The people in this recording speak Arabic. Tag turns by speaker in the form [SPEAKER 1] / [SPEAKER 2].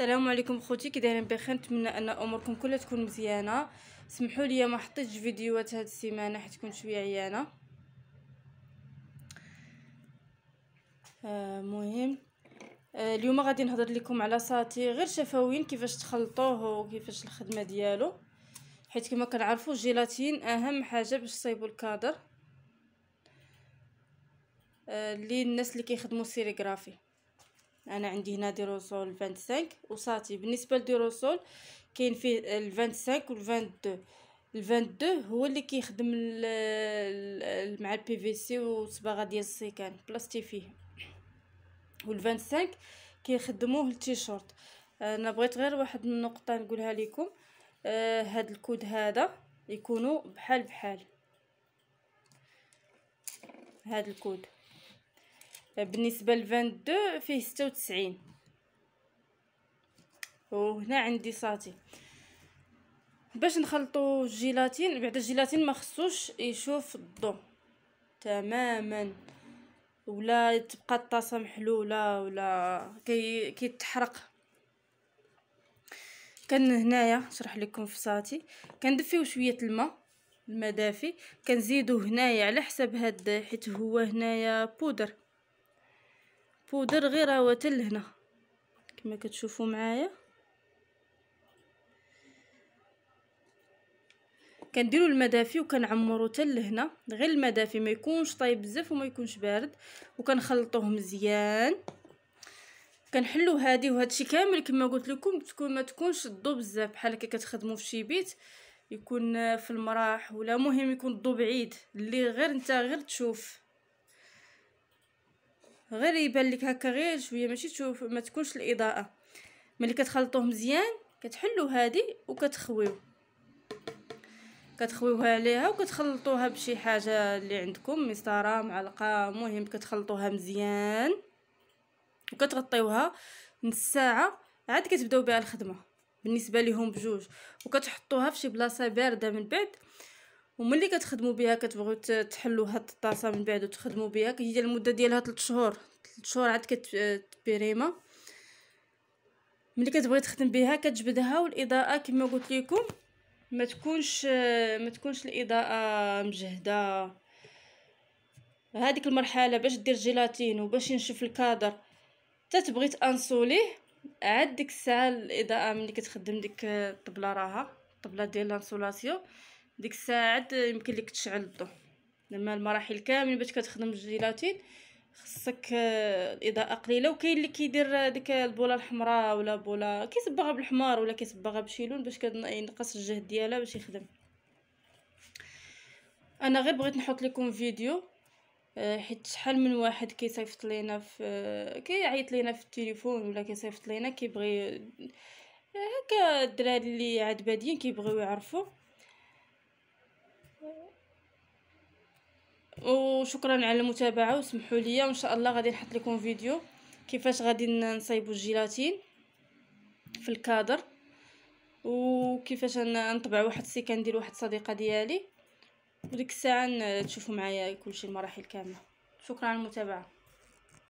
[SPEAKER 1] السلام عليكم خوتي كي دايرين بخير نتمنى ان اموركم كلها تكون مزيانه سمحوا لي ما حطيتش فيديوهات هاد السيمانه حيت كنت شويه عيانه آه مهم آه اليوم غادي نهضر لكم على ساتي غير شفاوين كيفاش تخلطوه وكيفاش الخدمه ديالو حيت كما كنعرفوا الجيلاتين اهم حاجه باش تصايبوا الكادر آه للناس اللي كيخدموا السيريغرافي انا عندي هنا ديروسول 25 وصاتي بالنسبه لديروسول كاين فيه ال 25 وال 22 ال 22 هو اللي كيخدم مع البي في سي والصباغه ديال السيكان بلاستي فيه وال 25 كيخدموه التيشورت انا بغيت غير واحد النقطه نقولها لكم آه هاد الكود هذا يكونوا بحال بحال هاد الكود بالنسبه لفان دو فيه وتسعين وهنا عندي صاتي باش نخلطو الجيلاتين بعد الجيلاتين ما خصوش يشوف الضو تماما ولا تبقى الطاسه محلوله ولا كي كيتحرق كان هنايا نشرح لكم في صاتي كندفيو شويه الماء الماء دافي كنزيدو هنايا على حسب هاد حيت هو هنايا بودر بودر غير هو حتى لهنا كما كتشوفوا معايا كنديروا المدافي وكنعمروا حتى لهنا غير المدافي ما يكونش طايب بزاف وما يكونش بارد وكنخلطوه مزيان كنحلوا هادي وهادشي كامل كما قلت لكم تكون ما تكونش الضو بزاف بحال هكا كتخدموا في شي بيت يكون في المراح ولا مهم يكون الضو بعيد اللي غير انت غير تشوف غير يبان لك هكا غير شويه ماشي تشوف ما تكونش الاضاءه ملي كتخلطوه مزيان كتحلو هذه وكتخويو كتخويوها عليها وكتخلطوها بشي حاجه اللي عندكم مسطره معلقه مهم كتخلطوها مزيان وكتغطيوها نص ساعه عاد كتبداو بها الخدمه بالنسبه ليهم بجوج وكتحطوها فشي بلاصه بارده من بعد وملي كتخدموا بها كتبغيو تحلوا هاد الطاسه من بعد وتخدموا بها كيجي المده ديالها 3 شهور 3 شهور عاد كتبريما ملي كتبغي تخدم بها كتجبدها والاضاءه كما قلت لكم ما تكونش ما تكونش الاضاءه مجهده هذيك المرحله باش دير جيلاتين وباش ينشف الكادر تبغي تانسوليه عاد ديك الساعه الاضاءه ملي كتخدم ديك الطبله راها الطبله ديال لانسولاسيون ديك الساعه يمكن لك تشعل الضو لما المراحل كاملين باش كتخدم الجيلاتين خصك الاضاءه آه، قليله وكاين اللي كيدير آه، ديك البوله الحمراء ولا بوله كيصبغها بالحمار ولا كيصبغها بشي لون باش كينقص الجهد ديالها باش يخدم انا غير بغيت نحط لكم فيديو آه، حيت شحال من واحد كيصيفط لينا في كيعيط لينا في التليفون ولا كيصيفط لينا كيبغي هكا الدراري اللي عاد بادين كيبغيو يعرفوا وشكرا على المتابعه وسمحوا لي وان شاء الله غادي نحط لكم فيديو كيفاش غادي نصايبوا الجيلاتين في الكادر وكيفاش نطبع واحد السي كندير واحد الصديقه ديالي وديك الساعه تشوفوا معايا كلشي المراحل كامله شكرا على المتابعه